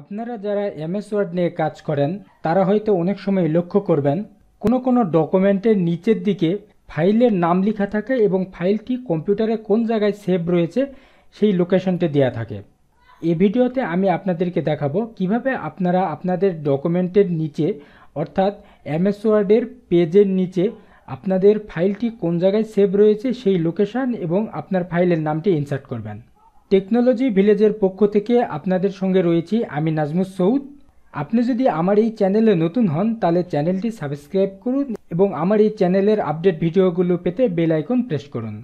আপনারা যারা MS word নিয়ে কাজ করেন তারা হয়তো অনেক সময় লক্ষ্য করবেন কোনো কোনো ডকুমেন্টের নিচের দিকে ফাইলের নাম লেখা থাকে এবং ফাইলটি কম্পিউটারে কোন জায়গায় সেভ রয়েছে সেই লোকেশনটি দেওয়া থাকে এ ভিডিওতে আমি আপনাদেরকে দেখাবো কিভাবে আপনারা আপনাদের ডকুমেন্টের নিচে অর্থাৎ এমএস ওয়ার্ডের পেজের নিচে আপনাদের ফাইলটি কোন জায়গায় সেভ রয়েছে সেই লোকেশান এবং আপনার ফাইলের নামটি ইনসার্ট করবেন টেকনোলজি ভিলেজের পক্ষ থেকে আপনাদের সঙ্গে রয়েছি আমি নাজমুস সৌদ আপনি যদি আমার এই চ্যানেলে নতুন হন তাহলে চ্যানেলটি সাবস্ক্রাইব করুন এবং আমার এই চ্যানেলের আপডেট ভিডিওগুলো পেতে বেল আইকন প্রেস করুন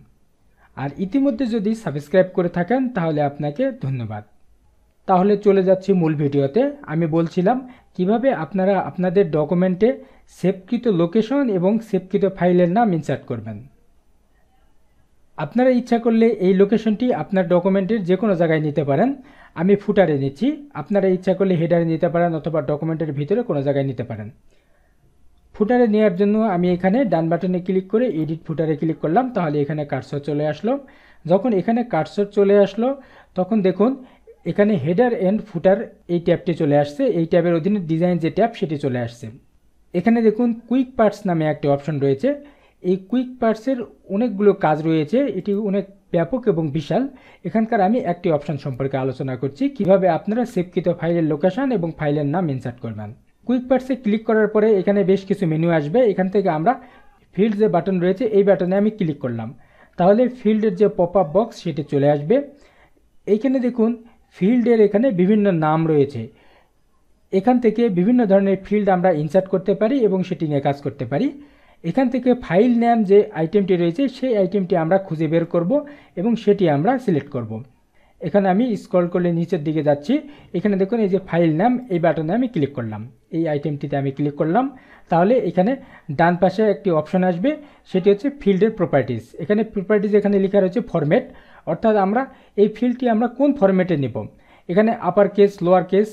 আর ইতিমধ্যে যদি সাবস্ক্রাইব করে থাকেন তাহলে আপনাকে ধন্যবাদ তাহলে চলে যাচ্ছি মূল ভিডিওতে আমি বলছিলাম কিভাবে আপনারা আপনাদের ডকুমেন্টে সেভকৃত লোকেশন এবং সেভকৃত ফাইলের নাম ইনসার্ট করবেন আপনারা ইচ্ছা করলে এই লোকেশনটি আপনার ডকুমেন্টের যে কোনো জায়গায় নিতে পারেন আমি ফুটারে নিচ্ছি আপনারা ইচ্ছা করলে হেডারে নিতে পারেন অথবা ডকুমেন্টের ভিতরে কোনো জায়গায় নিতে পারেন ফুটারে নেওয়ার জন্য আমি এখানে ডান বাটনে ক্লিক করে এডিট ফুটারে ক্লিক করলাম তাহলে এখানে কাটসর চলে আসলো যখন এখানে কাটসর চলে আসলো তখন দেখুন এখানে হেডার অ্যান্ড ফুটার এই ট্যাবটি চলে আসছে এই ট্যাবের অধীনে ডিজাইন যে ট্যাব সেটি চলে আসছে এখানে দেখুন কুইক পার্টস নামে একটি অপশন রয়েছে এই কুইক পার্টসের অনেকগুলো কাজ রয়েছে এটি অনেক ব্যাপক এবং বিশাল এখানকার আমি একটি অপশান সম্পর্কে আলোচনা করছি কিভাবে আপনারা সেভকৃত ফাইলের লোকেশান এবং ফাইলের নাম ইনসার্ট করবেন কুইক পার্টসে ক্লিক করার পরে এখানে বেশ কিছু মেনু আসবে এখান থেকে আমরা ফিল্ড যে বাটন রয়েছে এই বাটনে আমি ক্লিক করলাম তাহলে ফিল্ডের যে পপ আপ বক্স সেটি চলে আসবে এইখানে দেখুন ফিল্ডের এখানে বিভিন্ন নাম রয়েছে এখান থেকে বিভিন্ন ধরনের ফিল্ড আমরা ইনসার্ট করতে পারি এবং সেটি নিয়ে কাজ করতে পারি এখান থেকে ফাইল নাম যে আইটেমটি রয়েছে সেই আইটেমটি আমরা খুঁজে বের করব এবং সেটি আমরা সিলেক্ট করব। এখানে আমি স্ক্রল করলে নিচের দিকে যাচ্ছি এখানে দেখুন এই যে ফাইল নাম এই বাটনে আমি ক্লিক করলাম এই আইটেমটিতে আমি ক্লিক করলাম তাহলে এখানে ডান পাশে একটি অপশন আসবে সেটি হচ্ছে ফিল্ডের প্রপার্টিস এখানে প্রপার্টিস এখানে লেখা রয়েছে ফরম্যাট অর্থাৎ আমরা এই ফিল্ডটি আমরা কোন ফরম্যাটে নেব এখানে upper case lower case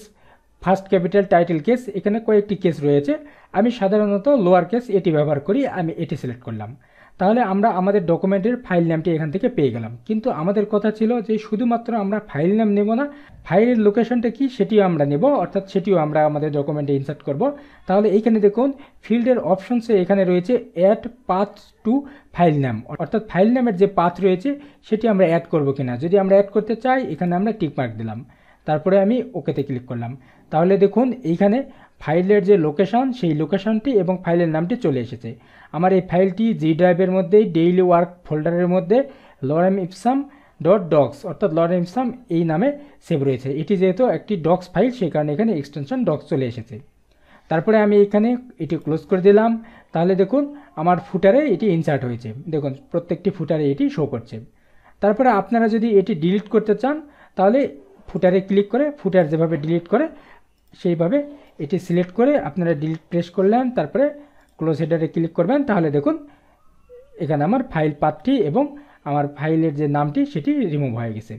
first capital title case এখানে কয়েকটি কেস রয়েছে আমি সাধারণত লোয়ার কেস এটি ব্যবহার করি আমি এটি সিলেক্ট করলাম তাহলে আমরা আমাদের ডকুমেন্টের ফাইল নামটি এখান থেকে পেয়ে গেলাম কিন্তু আমাদের কথা ছিল যে শুধুমাত্র আমরা ফাইল নাম নেব না ফাইলের লোকেশনটা কি সেটিও আমরা নেব অর্থাৎ সেটিও আমরা আমাদের ডকুমেন্টে ইনসার্ট করব তাহলে এইখানে দেখুন ফিল্ডের অপশনসে এখানে রয়েছে অ্যাড পাথ টু ফাইল নাম অর্থাৎ ফাইল নামের যে পাথ রয়েছে সেটি আমরা অ্যাড করব কিনা যদি আমরা অ্যাড করতে চাই এখানে আমরা টিকমার্ক দিলাম তারপরে আমি ওকেতে ক্লিক করলাম তাহলে দেখুন এইখানে ফাইলের যে লোকেশন সেই লোকেশনটি এবং ফাইলের নামটি চলে এসেছে আমার এই ফাইলটি জি ড্রাইভের মধ্যেই ডেইলি ওয়ার্ক ফোল্ডারের মধ্যে লরেম ইপসাম ডট ডক্স অর্থাৎ লরেম ইপসাম এই নামে সেভ রয়েছে এটি যেহেতু একটি ডক্স ফাইল সেই কারণে এখানে এক্সটেনশন ডক্স চলে এসেছে তারপরে আমি এখানে এটি ক্লোজ করে দিলাম তাহলে দেখুন আমার ফুটারে এটি ইনসার্ট হয়েছে দেখুন প্রত্যেকটি ফুটারে এটি শো করছে তারপরে আপনারা যদি এটি ডিলিট করতে চান তাহলে ফুটারে ক্লিক করে ফুটার যেভাবে ডিলিট করে সেইভাবে এটি সিলেক্ট করে আপনারা ডিলিট প্রেস করলেন তারপরে ক্লোজ হেডারে ক্লিক করবেন তাহলে দেখুন এখানে আমার ফাইল পাথটি এবং আমার ফাইলের যে নামটি সেটি রিমুভ হয়ে গেছে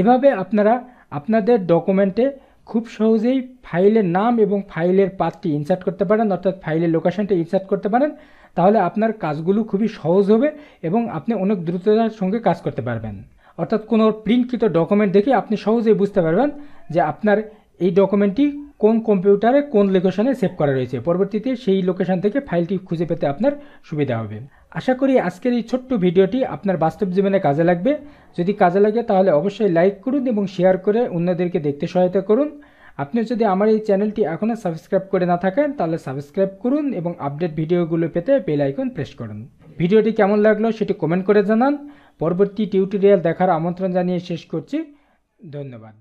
এভাবে আপনারা আপনাদের ডকুমেন্টে খুব সহজেই ফাইলের নাম এবং ফাইলের পাথটি ইনসার্ট করতে পারেন অর্থাৎ ফাইলের লোকেশানটি ইনসার্ট করতে পারেন তাহলে আপনার কাজগুলো খুবই সহজ হবে এবং আপনি অনেক দ্রুততার সঙ্গে কাজ করতে পারবেন অর্থাৎ কোনো প্রিন্টকৃত ডকুমেন্ট দেখে আপনি সহজেই বুঝতে পারবেন যে আপনার এই ডকুমেন্টটি কোন কম্পিউটারে কোন লোকেশনে সেভ করা রয়েছে পরবর্তীতে সেই লোকেশন থেকে ফাইলটি খুঁজে পেতে আপনার সুবিধা হবে আশা করি আজকের এই ছোট্ট ভিডিওটি আপনার বাস্তব জীবনে কাজে লাগবে যদি কাজে লাগে তাহলে অবশ্যই লাইক করুন এবং শেয়ার করে অন্যদেরকে দেখতে সহায়তা করুন আপনি যদি আমার এই চ্যানেলটি এখনও সাবস্ক্রাইব করে না থাকেন তাহলে সাবস্ক্রাইব করুন এবং আপডেট ভিডিওগুলো পেতে বেল আইকন প্রেস করুন ভিডিওটি কেমন লাগলো সেটি কমেন্ট করে জানান পরবর্তী টিউটোরিয়াল দেখার আমন্ত্রণ জানিয়ে শেষ করছি ধন্যবাদ